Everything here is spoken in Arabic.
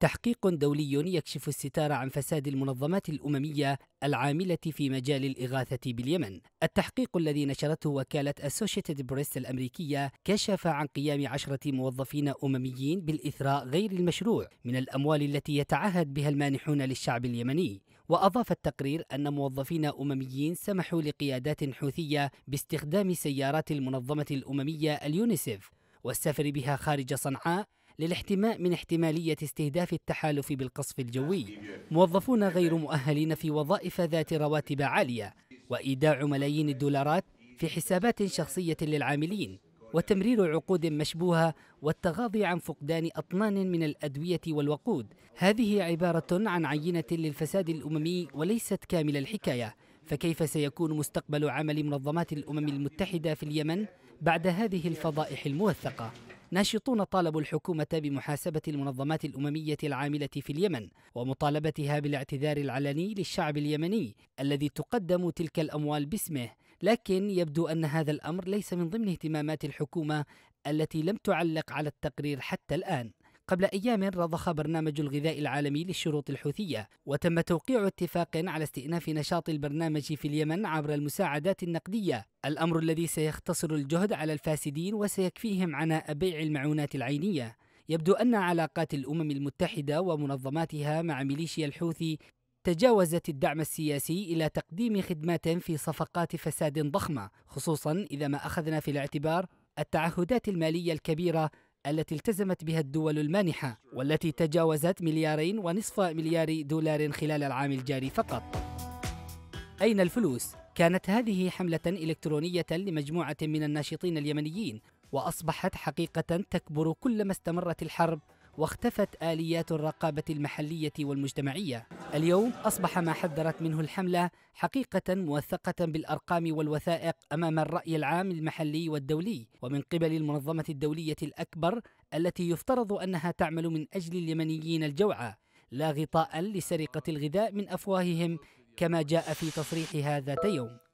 تحقيق دولي يكشف الستار عن فساد المنظمات الأممية العاملة في مجال الإغاثة باليمن التحقيق الذي نشرته وكالة أسوشيتد بريس الأمريكية كشف عن قيام عشرة موظفين أمميين بالإثراء غير المشروع من الأموال التي يتعهد بها المانحون للشعب اليمني وأضاف التقرير أن موظفين أمميين سمحوا لقيادات حوثية باستخدام سيارات المنظمة الأممية اليونيسف والسفر بها خارج صنعاء للاحتماء من احتمالية استهداف التحالف بالقصف الجوي موظفون غير مؤهلين في وظائف ذات رواتب عالية وإيداع ملايين الدولارات في حسابات شخصية للعاملين وتمرير عقود مشبوهة والتغاضي عن فقدان أطنان من الأدوية والوقود هذه عبارة عن عينة للفساد الأممي وليست كامل الحكاية فكيف سيكون مستقبل عمل منظمات الأمم المتحدة في اليمن بعد هذه الفضائح الموثقة؟ ناشطون طالبوا الحكومة بمحاسبة المنظمات الأممية العاملة في اليمن ومطالبتها بالاعتذار العلني للشعب اليمني الذي تقدم تلك الأموال باسمه لكن يبدو أن هذا الأمر ليس من ضمن اهتمامات الحكومة التي لم تعلق على التقرير حتى الآن قبل أيام رضخ برنامج الغذاء العالمي للشروط الحوثية وتم توقيع اتفاق على استئناف نشاط البرنامج في اليمن عبر المساعدات النقدية الأمر الذي سيختصر الجهد على الفاسدين وسيكفيهم عناء بيع المعونات العينية يبدو أن علاقات الأمم المتحدة ومنظماتها مع ميليشيا الحوثي تجاوزت الدعم السياسي إلى تقديم خدمات في صفقات فساد ضخمة خصوصا إذا ما أخذنا في الاعتبار التعهدات المالية الكبيرة التي التزمت بها الدول المانحة والتي تجاوزت مليارين ونصف مليار دولار خلال العام الجاري فقط أين الفلوس؟ كانت هذه حملة إلكترونية لمجموعة من الناشطين اليمنيين وأصبحت حقيقة تكبر كلما استمرت الحرب واختفت آليات الرقابة المحلية والمجتمعية اليوم أصبح ما حذرت منه الحملة حقيقة موثقة بالأرقام والوثائق أمام الرأي العام المحلي والدولي ومن قبل المنظمة الدولية الأكبر التي يفترض أنها تعمل من أجل اليمنيين الجوعى لا غطاء لسرقة الغذاء من أفواههم كما جاء في تصريحها ذات يوم